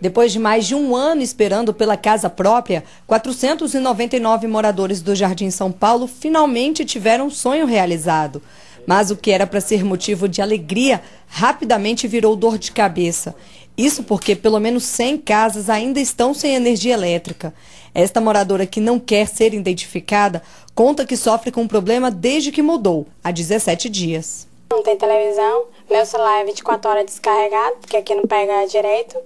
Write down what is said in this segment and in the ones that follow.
Depois de mais de um ano esperando pela casa própria, 499 moradores do Jardim São Paulo finalmente tiveram um sonho realizado. Mas o que era para ser motivo de alegria rapidamente virou dor de cabeça. Isso porque pelo menos 100 casas ainda estão sem energia elétrica. Esta moradora que não quer ser identificada conta que sofre com um problema desde que mudou, há 17 dias. Não tem televisão, meu celular é 24 horas descarregado, porque aqui não pega direito.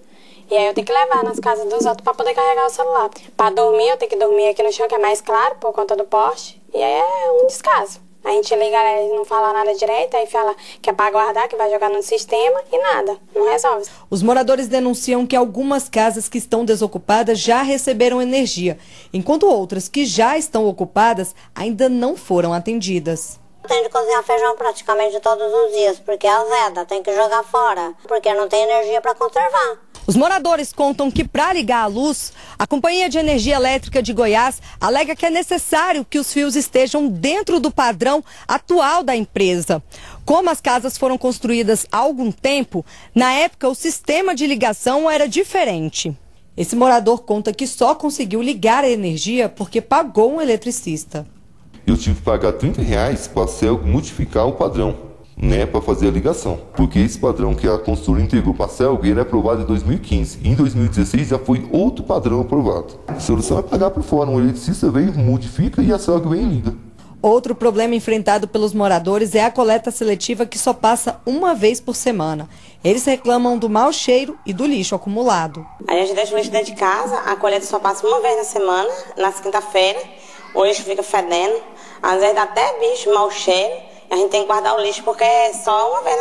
E aí eu tenho que levar nas casas dos outros para poder carregar o celular. Para dormir, eu tenho que dormir aqui no chão, que é mais claro, por conta do poste. E aí é um descaso. A gente liga, e não fala nada direito, aí fala que é para guardar, que vai jogar no sistema e nada, não resolve. Os moradores denunciam que algumas casas que estão desocupadas já receberam energia, enquanto outras que já estão ocupadas ainda não foram atendidas. Tem de cozinhar feijão praticamente todos os dias, porque é azeda, tem que jogar fora, porque não tem energia para conservar. Os moradores contam que, para ligar a luz, a Companhia de Energia Elétrica de Goiás alega que é necessário que os fios estejam dentro do padrão atual da empresa. Como as casas foram construídas há algum tempo, na época o sistema de ligação era diferente. Esse morador conta que só conseguiu ligar a energia porque pagou um eletricista. Eu tive que pagar 30 reais para modificar o padrão né, para fazer a ligação. Porque esse padrão que a construtora entregou para a Celg, ele é aprovado em 2015. Em 2016 já foi outro padrão aprovado. A solução é pagar para o fórum. O eletricista vem, modifica e a Celg vem e liga. Outro problema enfrentado pelos moradores é a coleta seletiva que só passa uma vez por semana. Eles reclamam do mau cheiro e do lixo acumulado. A gente deixa o lixo dentro de casa, a coleta só passa uma vez na semana, na quinta-feira. O lixo fica fedendo, às vezes dá até bicho, mau cheiro. A gente tem que guardar o lixo porque é só uma vez na